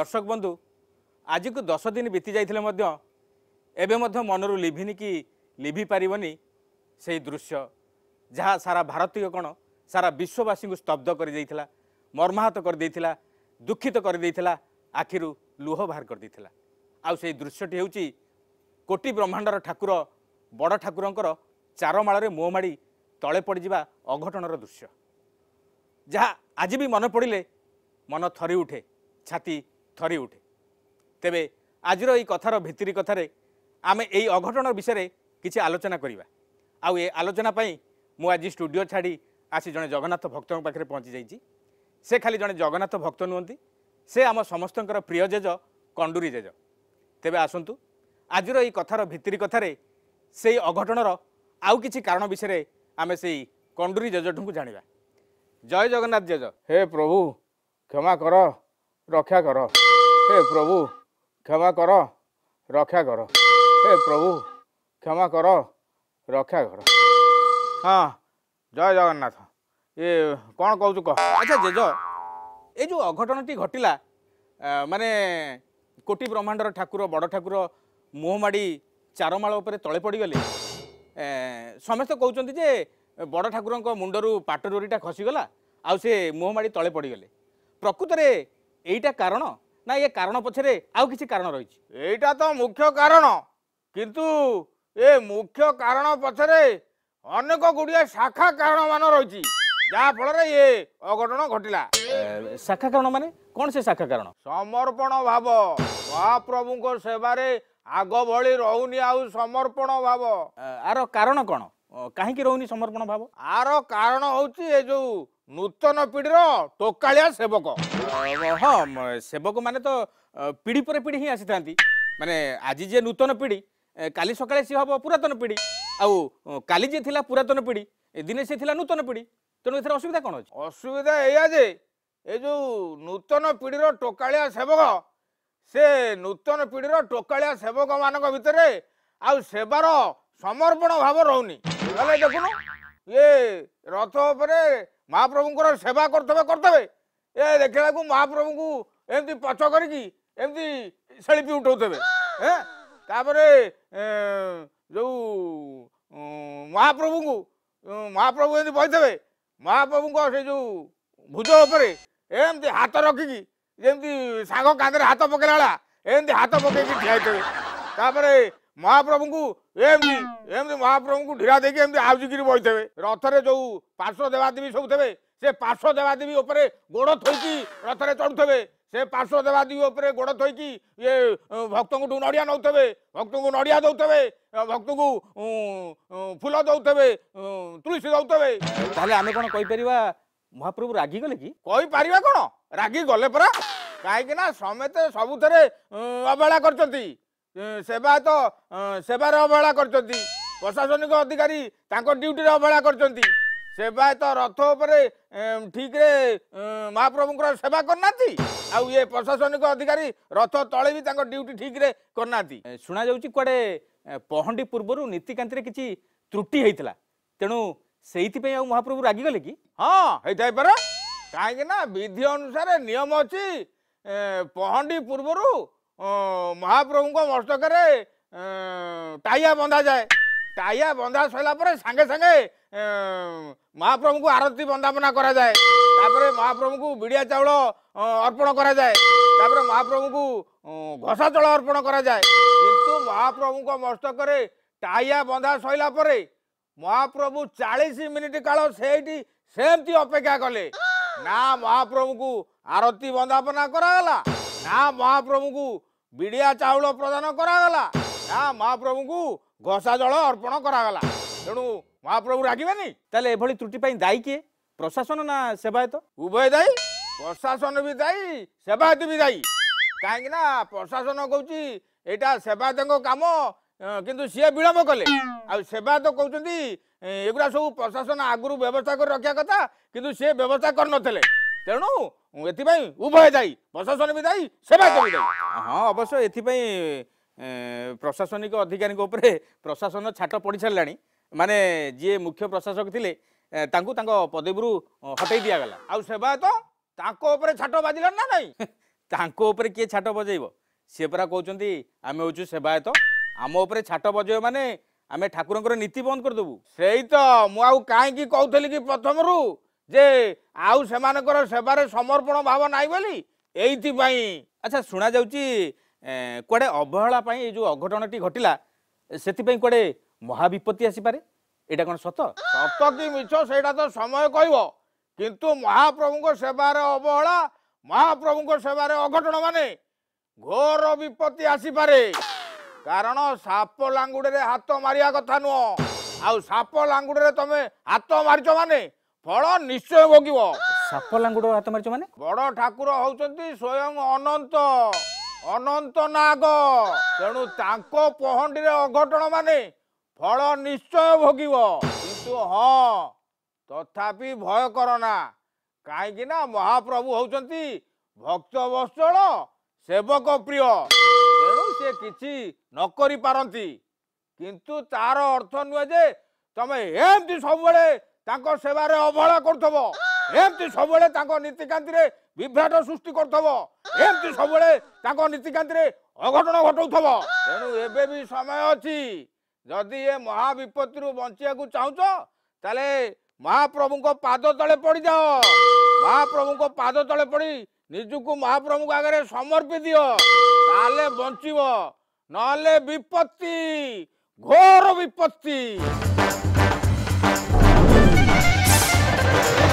ଦର୍ଶକ ବନ୍ଧୁ ଆଜିକୁ ଦଶ ଦିନ ବିତି ଯାଇଥିଲେ ମଧ୍ୟ ଏବେ ମଧ୍ୟ ମନରୁ ଲିଭିନି କି ଲିଭି ପାରିବନି ସେହି ଦୃଶ୍ୟ ଯାହା ସାରା ଭାରତୀୟ କ'ଣ ସାରା ବିଶ୍ୱବାସୀଙ୍କୁ ସ୍ତବ୍ଧ କରିଦେଇଥିଲା ମର୍ମାହତ କରିଦେଇଥିଲା ଦୁଃଖିତ କରିଦେଇଥିଲା ଆଖିରୁ ଲୁହ ବାହାର କରିଦେଇଥିଲା ଆଉ ସେହି ଦୃଶ୍ୟଟି ହେଉଛି କୋଟି ବ୍ରହ୍ମାଣ୍ଡର ଠାକୁର ବଡ଼ ଠାକୁରଙ୍କର ଚାରମାଳରେ ମୁହଁ ମାଡ଼ି ତଳେ ପଡ଼ିଯିବା ଅଘଟଣର ଦୃଶ୍ୟ ଯାହା ଆଜି ବି ମନେ ପଡ଼ିଲେ ମନ ଥରି ଉଠେ ଛାତି ଥରି ଉଠେ ତେବେ ଆଜିର ଏହି କଥାର ଭିତିରି କଥାରେ ଆମେ ଏହି ଅଘଟଣ ବିଷୟରେ କିଛି ଆଲୋଚନା କରିବା ଆଉ ଏ ଆଲୋଚନା ପାଇଁ ମୁଁ ଆଜି ଷ୍ଟୁଡ଼ିଓ ଛାଡ଼ି ଆସି ଜଣେ ଜଗନ୍ନାଥ ଭକ୍ତଙ୍କ ପାଖରେ ପହଞ୍ଚିଯାଇଛି ସେ ଖାଲି ଜଣେ ଜଗନ୍ନାଥ ଭକ୍ତ ନୁହନ୍ତି ସେ ଆମ ସମସ୍ତଙ୍କର ପ୍ରିୟ ଜେଜ କଣ୍ଡୁରୀ ଜେଜ ତେବେ ଆସନ୍ତୁ ଆଜିର ଏହି କଥାର ଭିତିରି କଥାରେ ସେଇ ଅଘଟଣର ଆଉ କିଛି କାରଣ ବିଷୟରେ ଆମେ ସେଇ କଣ୍ଡୁରୀ ଜେଜଠୁଙ୍କୁ ଜାଣିବା ଜୟ ଜଗନ୍ନାଥ ଜେଜ ହେ ପ୍ରଭୁ କ୍ଷମା କର ରକ୍ଷା କର ହେ ପ୍ରଭୁ କ୍ଷମା କର ରକ୍ଷା କର ହେ ପ୍ରଭୁ କ୍ଷମା କର ରକ୍ଷା କର ହଁ ଜୟ ଜଗନ୍ନାଥ ଇଏ କ'ଣ କହୁଛୁ କହ ଆଚ୍ଛା ଜେଜ ଏ ଯେଉଁ ଅଘଟଣଟି ଘଟିଲା ମାନେ କୋଟି ବ୍ରହ୍ମାଣ୍ଡର ଠାକୁର ବଡ଼ ଠାକୁର ମୁହଁ ମାଡ଼ି ଚାରମାଳ ଉପରେ ତଳେ ପଡ଼ିଗଲେ ସମସ୍ତେ କହୁଛନ୍ତି ଯେ ବଡ଼ ଠାକୁରଙ୍କ ମୁଣ୍ଡରୁ ପାଟ ଡୋରିଟା ଖସିଗଲା ଆଉ ସେ ମୁହଁ ମାଡ଼ି ତଳେ ପଡ଼ିଗଲେ ପ୍ରକୃତରେ ଏଇଟା କାରଣ ନା ଏ କାରଣ ପଛରେ ଆଉ କିଛି କାରଣ ରହିଛି ଏଇଟା ତ ମୁଖ୍ୟ କାରଣ କିନ୍ତୁ ଏ ମୁଖ୍ୟ କାରଣ ପଛରେ ଅନେକ ଗୁଡ଼ିଏ ଶାଖା କାରଣ ମାନ ରହିଛି ଯାହାଫଳରେ ଇଏ ଅଘଟଣ ଘଟିଲା ଶାଖା କାରଣ ମାନେ କ'ଣ ସେ ଶାଖା କାରଣ ସମର୍ପଣ ଭାବ ମହାପ୍ରଭୁଙ୍କ ସେବାରେ ଆଗ ଭଳି ରହୁନି ଆଉ ସମର୍ପଣ ଭାବ ଆର କାରଣ କ'ଣ କାହିଁକି ରହୁନି ସମର୍ପଣ ଭାବ ଆର କାରଣ ହଉଛି ଏ ଯୋଉ নূতন পিঢ়ির টোকাড়িয়া সেবক হ্যাঁ সেবক মানে তো পিঢ়ি পরে পিঢ়ি হি আসি থাকে মানে আজি যে নূতন পিঢ়ি কালি সকালে সি হব পুরাতন পিঢ়ি আউ কালি যে লা পুরাতন পিঢ়ি দিনে সে লা নূতন পিঢ়ি তেমন এর অসুবিধা কোণ অছে অসুবিধা এয়া যে এই যে নূতন পিঢ়ির টোকাড়িয়া সেবক সে নূতন পিঢ়ির টোকাড়িয়া সেবক মানক ভিতরে আউ সেবার সমর্পণ ভাব রহুনি তাহলে দেখুন ইয়ে রথ উপরে ମହାପ୍ରଭୁଙ୍କର ସେବା କରୁଥିବେ କରୁଥିବେ ଏ ଦେଖିଲାକୁ ମହାପ୍ରଭୁଙ୍କୁ ଏମିତି ପଛ କରିକି ଏମିତି ସେଳିପି ଉଠାଉଥିବେ ହେ ତାପରେ ଯେଉଁ ମହାପ୍ରଭୁଙ୍କୁ ମହାପ୍ରଭୁ ଏମିତି ବହିଥିବେ ମହାପ୍ରଭୁଙ୍କ ସେ ଯେଉଁ ଭୁଜ ଉପରେ ଏମିତି ହାତ ରଖିକି ଯେମିତି ସାଙ୍ଗ କାନ୍ଧରେ ହାତ ପକେଇଲା ଏମିତି ହାତ ପକେଇକି ଠିଆ ହେଇଥିବେ ତାପରେ ମହାପ୍ରଭୁଙ୍କୁ ଏମିତି ଏମିତି ମହାପ୍ରଭୁଙ୍କୁ ଢିରା ଦେଇକି ଏମିତି ଆଉଜିକିରି ବସିଥିବେ ରଥରେ ଯୋଉ ପାର୍ଶ୍ୱ ଦେବାଦେବୀ ସବୁ ଥିବେ ସେ ପାର୍ଶ୍ୱ ଦେବାଦେବୀ ଉପରେ ଗୋଡ଼ ଥୋଇକି ରଥରେ ଚଢ଼ୁଥିବେ ସେ ପାର୍ଶ୍ୱ ଦେବାଦେବୀ ଉପରେ ଗୋଡ଼ ଥୋଇକି ଇଏ ଭକ୍ତଙ୍କଠୁ ନଡ଼ିଆ ନେଉଥିବେ ଭକ୍ତଙ୍କୁ ନଡ଼ିଆ ଦେଉଥିବେ ଭକ୍ତଙ୍କୁ ଫୁଲ ଦେଉଥିବେ ତୁଳସୀ ଦେଉଥିବେ ତାହେଲେ ଆମେ କ'ଣ କହିପାରିବା ମହାପ୍ରଭୁ ରାଗିଗଲେ କି କହିପାରିବା କ'ଣ ରାଗିଗଲେ ପରା କାହିଁକିନା ନା ସମେତେ ସବୁଥିରେ ଅବହେଳା କରିଛନ୍ତି ସେବା ତ ସେବାରେ ଅବହେଳା କରିଛନ୍ତି ପ୍ରଶାସନିକ ଅଧିକାରୀ ତାଙ୍କ ଡ୍ୟୁଟିରେ ଅବହେଳା କରିଛନ୍ତି ସେବା ତ ରଥ ଉପରେ ଠିକରେ ମହାପ୍ରଭୁଙ୍କର ସେବା କରୁନାହାନ୍ତି ଆଉ ଇଏ ପ୍ରଶାସନିକ ଅଧିକାରୀ ରଥ ତଳେ ବି ତାଙ୍କ ଡ୍ୟୁଟି ଠିକରେ କରୁନାହାନ୍ତି ଶୁଣାଯାଉଛି କୁଆଡ଼େ ପହଣ୍ଡି ପୂର୍ବରୁ ନୀତିକାନ୍ତିରେ କିଛି ତ୍ରୁଟି ହେଇଥିଲା ତେଣୁ ସେଇଥିପାଇଁ ଆଉ ମହାପ୍ରଭୁ ରାଗିଗଲେ କି ହଁ ହେଇଥାଏ ପରା କାହିଁକି ନା ବିଧି ଅନୁସାରେ ନିୟମ ଅଛି ପହଣ୍ଡି ପୂର୍ବରୁ ମହାପ୍ରଭୁଙ୍କ ମସ୍ତକରେ ଟାଇଆ ବନ୍ଧା ଯାଏ ଟାଇଆ ବନ୍ଧା ସରିଲା ପରେ ସାଙ୍ଗେ ସାଙ୍ଗେ ମହାପ୍ରଭୁଙ୍କୁ ଆରତୀ ବନ୍ଦାପନା କରାଯାଏ ତାପରେ ମହାପ୍ରଭୁଙ୍କୁ ବିଡ଼ିଆ ଚାଉଳ ଅର୍ପଣ କରାଯାଏ ତାପରେ ମହାପ୍ରଭୁଙ୍କୁ ଘଷା ଚଳ ଅର୍ପଣ କରାଯାଏ କିନ୍ତୁ ମହାପ୍ରଭୁଙ୍କ ମସ୍ତକରେ ଟାଇଆ ବନ୍ଧା ସରିଲା ପରେ ମହାପ୍ରଭୁ ଚାଳିଶ ମିନିଟ କାଳ ସେଇଠି ସେମିତି ଅପେକ୍ଷା କଲେ ନା ମହାପ୍ରଭୁଙ୍କୁ ଆରତୀ ବନ୍ଦାପନା କରାଗଲା ନା ମହାପ୍ରଭୁଙ୍କୁ ବିଡ଼ିଆ ଚାଉଳ ପ୍ରଦାନ କରାଗଲା ନା ମହାପ୍ରଭୁଙ୍କୁ ଘଷା ଜଳ ଅର୍ପଣ କରାଗଲା ତେଣୁ ମହାପ୍ରଭୁ ରାଗିବେନି ତାହେଲେ ଏଭଳି ତ୍ରୁଟି ପାଇଁ ଦାୟୀ କିଏ ପ୍ରଶାସନ ନା ସେବାୟତ ଉଭୟ ଦାୟୀ ପ୍ରଶାସନ ବି ଦାୟୀ ସେବାୟତ ବି ଦାୟୀ କାହିଁକି ନା ପ୍ରଶାସନ କହୁଛି ଏଇଟା ସେବାୟତଙ୍କ କାମ କିନ୍ତୁ ସିଏ ବିଳମ୍ବ କଲେ ଆଉ ସେବାୟତ କହୁଛନ୍ତି ଏଗୁଡ଼ା ସବୁ ପ୍ରଶାସନ ଆଗରୁ ବ୍ୟବସ୍ଥା କରି ରଖିବା କଥା କିନ୍ତୁ ସିଏ ବ୍ୟବସ୍ଥା କରିନଥିଲେ ତେଣୁ ଏଥିପାଇଁ ଉଭୟ ଦାୟୀ ପ୍ରଶାସନ ବି ଦାୟୀ ସେବାୟତ ବି ଦାୟୀ ହଁ ଅବଶ୍ୟ ଏଥିପାଇଁ ପ୍ରଶାସନିକ ଅଧିକାରୀଙ୍କ ଉପରେ ପ୍ରଶାସନ ଛାଟ ପଡ଼ି ସାରିଲାଣି ମାନେ ଯିଏ ମୁଖ୍ୟ ପ୍ରଶାସକ ଥିଲେ ତାଙ୍କୁ ତାଙ୍କ ପଦବୀରୁ ହଟେଇ ଦିଆଗଲା ଆଉ ସେବାୟତ ତାଙ୍କ ଉପରେ ଛାଟ ବାଜିଲାଣି ନା ନାଇଁ ତାଙ୍କ ଉପରେ କିଏ ଛାଟ ବଜେଇବ ସିଏ ପରା କହୁଛନ୍ତି ଆମେ ହେଉଛୁ ସେବାୟତ ଆମ ଉପରେ ଛାଟ ବଜେଇବ ମାନେ ଆମେ ଠାକୁରଙ୍କର ନୀତି ବନ୍ଦ କରିଦେବୁ ସେଇ ତ ମୁଁ ଆଉ କାହିଁକି କହୁଥିଲି କି ପ୍ରଥମରୁ ଯେ ଆଉ ସେମାନଙ୍କର ସେବାରେ ସମର୍ପଣ ଭାବ ନାହିଁ ବୋଲି ଏଇଥିପାଇଁ ଆଚ୍ଛା ଶୁଣାଯାଉଛି କୁଆଡ଼େ ଅବହେଳା ପାଇଁ ଏଇ ଯେଉଁ ଅଘଟଣଟି ଘଟିଲା ସେଥିପାଇଁ କୁଆଡ଼େ ମହାବିପତ୍ତି ଆସିପାରେ ଏଇଟା କ'ଣ ସତ ସତ କି ମିଛ ସେଇଟା ତ ସମୟ କହିବ କିନ୍ତୁ ମହାପ୍ରଭୁଙ୍କ ସେବାରେ ଅବହେଳା ମହାପ୍ରଭୁଙ୍କ ସେବାରେ ଅଘଟଣ ମାନେ ଘୋର ବିପତ୍ତି ଆସିପାରେ କାରଣ ସାପ ଲାଙ୍ଗୁଡ଼ିରେ ହାତ ମାରିବା କଥା ନୁହଁ ଆଉ ସାପ ଲାଙ୍ଗୁଡ଼ିରେ ତମେ ହାତ ମାରିଛ ମାନେ ଫଳ ନିଶ୍ଚୟ ଭୋଗିବ ସାପ ଲାଙ୍ଗୁଡ଼ ହାତ ମାରିଛ ମାନେ ବଡ ଠାକୁର ହଉଛନ୍ତି ସ୍ଵୟଂ ଅନନ୍ତ ଅନନ୍ତ ନାଗ ତେଣୁ ତାଙ୍କ ପହଣ୍ଡିରେ ଅଘଟଣ ମାନେ ଫଳ ନିଶ୍ଚୟ ଭୋଗିବ କିନ୍ତୁ ହଁ ତଥାପି ଭୟ କର ନା କାହିଁକି ନା ମହାପ୍ରଭୁ ହଉଛନ୍ତି ଭକ୍ତ ବତ୍ସଳ ସେବକ ପ୍ରିୟ ତେଣୁ ସେ କିଛି ନ କରିପାରନ୍ତି କିନ୍ତୁ ତାର ଅର୍ଥ ନୁହେଁ ଯେ ତମେ ଏମିତି ସବୁବେଳେ ତାଙ୍କ ସେବାରେ ଅବହେଳା କରୁଥିବ ଏମିତି ସବୁବେଳେ ତାଙ୍କ ନୀତିକାନ୍ତିରେ ବିଭ୍ରାଟ ସୃଷ୍ଟି କରୁଥିବ ଏମିତି ସବୁବେଳେ ତାଙ୍କ ନୀତିକାନ୍ତିରେ ଅଘଟଣ ଘଟଉଥିବ ତେଣୁ ଏବେ ବି ସମୟ ଅଛି ଯଦି ଏ ମହାବିପତ୍ତିରୁ ବଞ୍ଚିବାକୁ ଚାହୁଁଛ ତାହେଲେ ମହାପ୍ରଭୁଙ୍କ ପାଦ ତଳେ ପଡ଼ିଯାଅ ମହାପ୍ରଭୁଙ୍କ ପାଦ ତଳେ ପଡ଼ି ନିଜକୁ ମହାପ୍ରଭୁଙ୍କ ଆଗରେ ସମର୍ପି ଦିଅ ତାହେଲେ ବଞ୍ଚିବ ନହେଲେ ବିପତ୍ତି ଘୋର ବିପତ୍ତି Thank you.